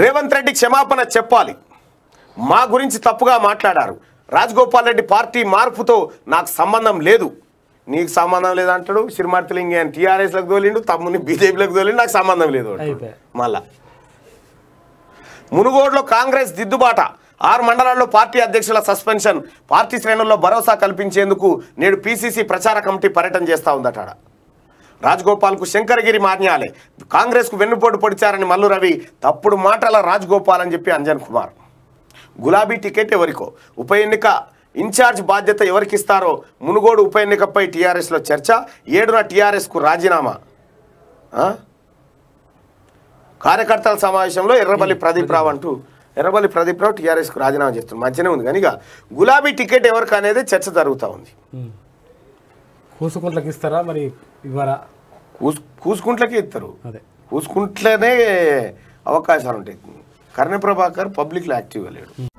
రేవంత్ రెడ్డి క్షమాపణ చెప్పాలి మా గురించి తప్పుగా మాట్లాడారు రాజగోపాల్ రెడ్డి పార్టీ మార్పుతో నాకు సంబంధం లేదు నీకు సంబంధం లేదంటాడు సిరిమార్తిలింగి అని టీఆర్ఎస్లకు తోలిండు తమ్ముని బీజేపీలకు తోలిండు నాకు సంబంధం లేదు మళ్ళా మునుగోడులో కాంగ్రెస్ దిద్దుబాట ఆరు మండలాల్లో పార్టీ అధ్యక్షుల సస్పెన్షన్ పార్టీ శ్రేణుల్లో భరోసా కల్పించేందుకు నేడు పీసీసీ ప్రచార కమిటీ పర్యటన చేస్తూ ఉందట రాజగోపాల్కు శంకరగిరి మాన్యాలే కాంగ్రెస్కు వెన్నుపోటు పొడిచారని మల్లు రవి తప్పుడు మాటల రాజగోపాల్ అని చెప్పి అంజన్ కుమార్ గులాబీ టికెట్ ఎవరికో ఉప ఎన్నిక ఇన్ఛార్జ్ బాధ్యత ఎవరికిస్తారో మునుగోడు ఉప ఎన్నికపై టీఆర్ఎస్లో చర్చ ఏడున టీఆర్ఎస్కు రాజీనామా కార్యకర్తల సమావేశంలో ఎర్రబల్లి ప్రదీప్ రావు అంటూ ఎర్రబల్లి ప్రదీప్ రావు టీఆర్ఎస్కు రాజీనామా చేస్తున్నారు మధ్యనే ఉంది కానీ గులాబీ టికెట్ ఎవరికి అనేది చర్చ జరుగుతూ ఉంది కూసుకుంట్లకి ఇస్తారా మరి ఇవ్వరా కూసు కూసుకుంట్లకే ఇస్తారు అదే కూసుకుంట్లనే అవకాశాలు ఉంటాయి కర్ణప్రభాకర్ ప్రభాకర్ పబ్లిక్లో యాక్టివ్గా లేడు